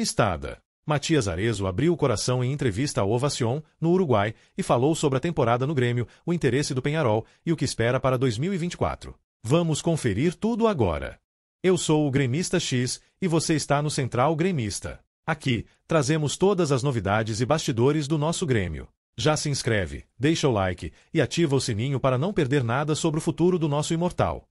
Estada. Matias Arezo abriu o coração em entrevista ao Ovacion, no Uruguai, e falou sobre a temporada no Grêmio, o interesse do Penharol e o que espera para 2024. Vamos conferir tudo agora. Eu sou o Gremista X e você está no Central Gremista. Aqui, trazemos todas as novidades e bastidores do nosso Grêmio. Já se inscreve, deixa o like e ativa o sininho para não perder nada sobre o futuro do nosso imortal.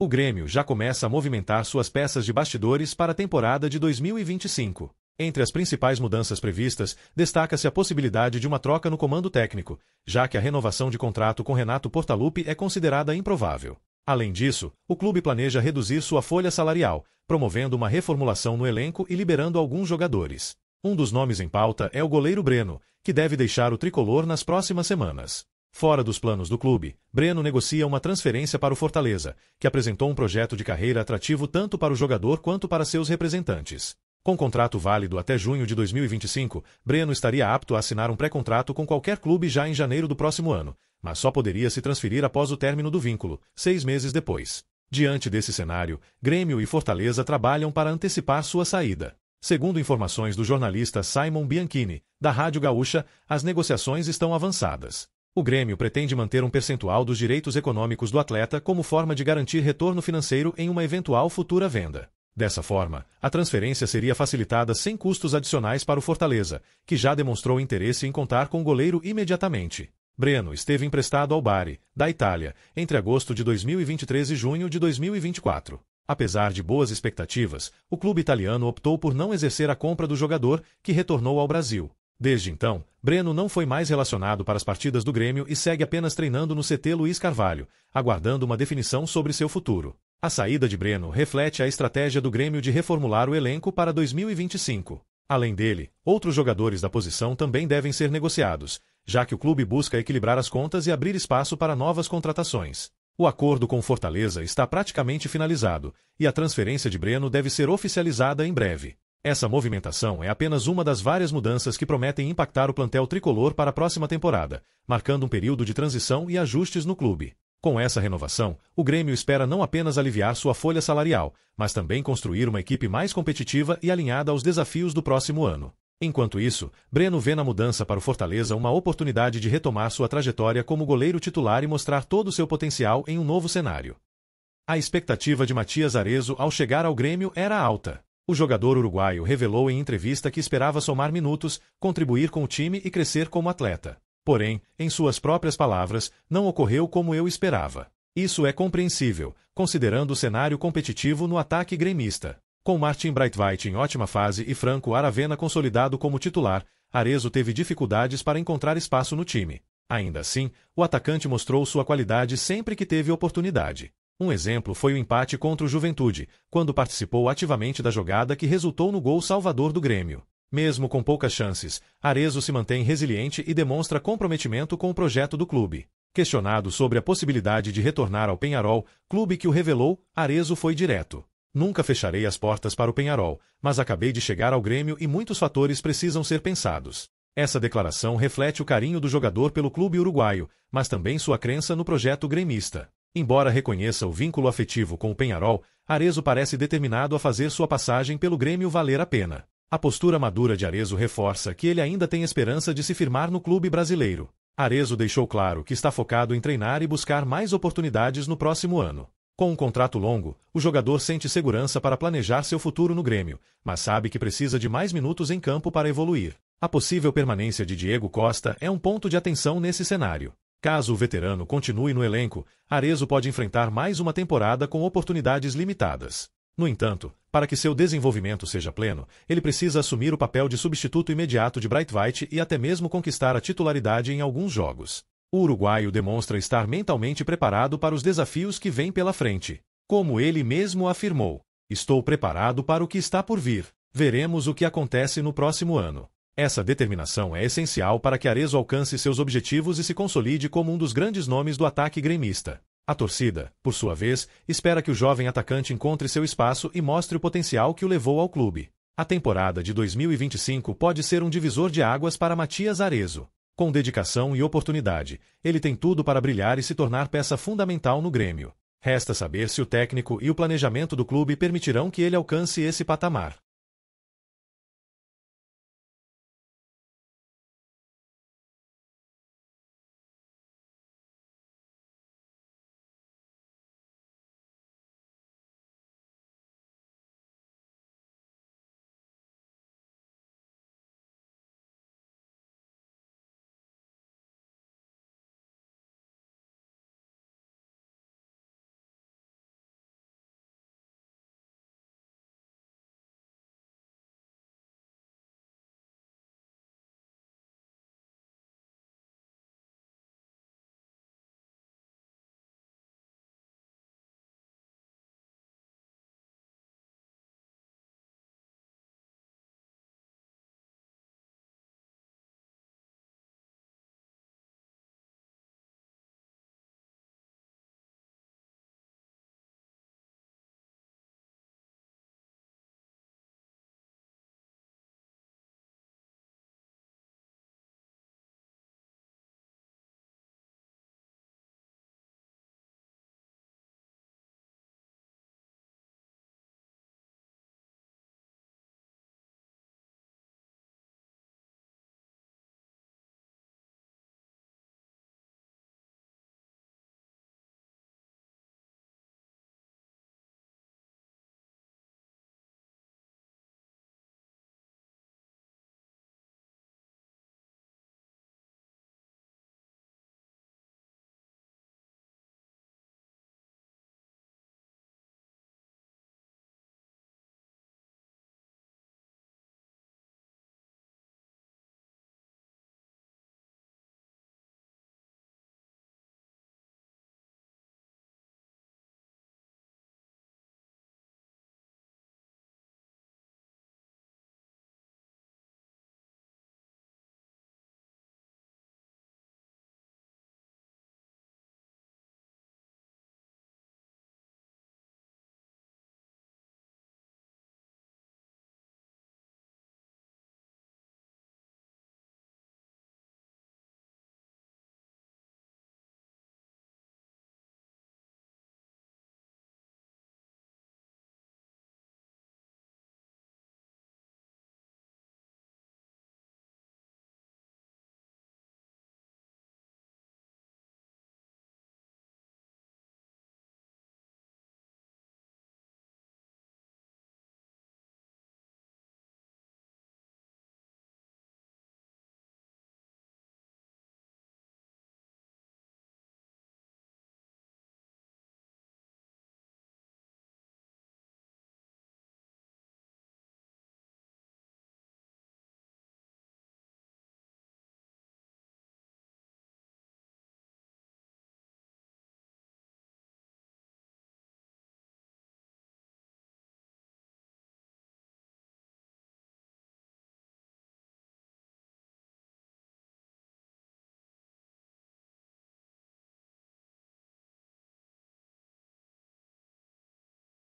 O Grêmio já começa a movimentar suas peças de bastidores para a temporada de 2025. Entre as principais mudanças previstas, destaca-se a possibilidade de uma troca no comando técnico, já que a renovação de contrato com Renato Portaluppi é considerada improvável. Além disso, o clube planeja reduzir sua folha salarial, promovendo uma reformulação no elenco e liberando alguns jogadores. Um dos nomes em pauta é o goleiro Breno, que deve deixar o tricolor nas próximas semanas. Fora dos planos do clube, Breno negocia uma transferência para o Fortaleza, que apresentou um projeto de carreira atrativo tanto para o jogador quanto para seus representantes. Com contrato válido até junho de 2025, Breno estaria apto a assinar um pré-contrato com qualquer clube já em janeiro do próximo ano, mas só poderia se transferir após o término do vínculo, seis meses depois. Diante desse cenário, Grêmio e Fortaleza trabalham para antecipar sua saída. Segundo informações do jornalista Simon Bianchini, da Rádio Gaúcha, as negociações estão avançadas o Grêmio pretende manter um percentual dos direitos econômicos do atleta como forma de garantir retorno financeiro em uma eventual futura venda. Dessa forma, a transferência seria facilitada sem custos adicionais para o Fortaleza, que já demonstrou interesse em contar com o goleiro imediatamente. Breno esteve emprestado ao Bari, da Itália, entre agosto de 2023 e junho de 2024. Apesar de boas expectativas, o clube italiano optou por não exercer a compra do jogador, que retornou ao Brasil. Desde então, Breno não foi mais relacionado para as partidas do Grêmio e segue apenas treinando no CT Luiz Carvalho, aguardando uma definição sobre seu futuro. A saída de Breno reflete a estratégia do Grêmio de reformular o elenco para 2025. Além dele, outros jogadores da posição também devem ser negociados, já que o clube busca equilibrar as contas e abrir espaço para novas contratações. O acordo com Fortaleza está praticamente finalizado, e a transferência de Breno deve ser oficializada em breve. Essa movimentação é apenas uma das várias mudanças que prometem impactar o plantel tricolor para a próxima temporada, marcando um período de transição e ajustes no clube. Com essa renovação, o Grêmio espera não apenas aliviar sua folha salarial, mas também construir uma equipe mais competitiva e alinhada aos desafios do próximo ano. Enquanto isso, Breno vê na mudança para o Fortaleza uma oportunidade de retomar sua trajetória como goleiro titular e mostrar todo o seu potencial em um novo cenário. A expectativa de Matias Arezo ao chegar ao Grêmio era alta. O jogador uruguaio revelou em entrevista que esperava somar minutos, contribuir com o time e crescer como atleta. Porém, em suas próprias palavras, não ocorreu como eu esperava. Isso é compreensível, considerando o cenário competitivo no ataque gremista. Com Martin Breitweit em ótima fase e Franco Aravena consolidado como titular, Arezo teve dificuldades para encontrar espaço no time. Ainda assim, o atacante mostrou sua qualidade sempre que teve oportunidade. Um exemplo foi o empate contra o Juventude, quando participou ativamente da jogada que resultou no gol salvador do Grêmio. Mesmo com poucas chances, Arezo se mantém resiliente e demonstra comprometimento com o projeto do clube. Questionado sobre a possibilidade de retornar ao Penharol, clube que o revelou, Arezo foi direto. Nunca fecharei as portas para o Penharol, mas acabei de chegar ao Grêmio e muitos fatores precisam ser pensados. Essa declaração reflete o carinho do jogador pelo clube uruguaio, mas também sua crença no projeto gremista. Embora reconheça o vínculo afetivo com o Penharol, Arezo parece determinado a fazer sua passagem pelo Grêmio valer a pena. A postura madura de Arezo reforça que ele ainda tem esperança de se firmar no clube brasileiro. Arezo deixou claro que está focado em treinar e buscar mais oportunidades no próximo ano. Com um contrato longo, o jogador sente segurança para planejar seu futuro no Grêmio, mas sabe que precisa de mais minutos em campo para evoluir. A possível permanência de Diego Costa é um ponto de atenção nesse cenário. Caso o veterano continue no elenco, Arezo pode enfrentar mais uma temporada com oportunidades limitadas. No entanto, para que seu desenvolvimento seja pleno, ele precisa assumir o papel de substituto imediato de Bright White e até mesmo conquistar a titularidade em alguns jogos. O uruguaio demonstra estar mentalmente preparado para os desafios que vêm pela frente. Como ele mesmo afirmou, estou preparado para o que está por vir. Veremos o que acontece no próximo ano. Essa determinação é essencial para que Arezo alcance seus objetivos e se consolide como um dos grandes nomes do ataque gremista. A torcida, por sua vez, espera que o jovem atacante encontre seu espaço e mostre o potencial que o levou ao clube. A temporada de 2025 pode ser um divisor de águas para Matias Arezo. Com dedicação e oportunidade, ele tem tudo para brilhar e se tornar peça fundamental no Grêmio. Resta saber se o técnico e o planejamento do clube permitirão que ele alcance esse patamar.